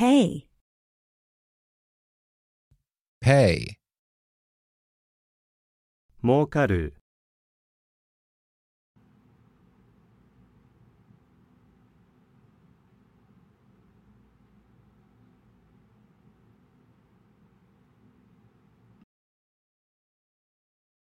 Pay. Pay. 儲かる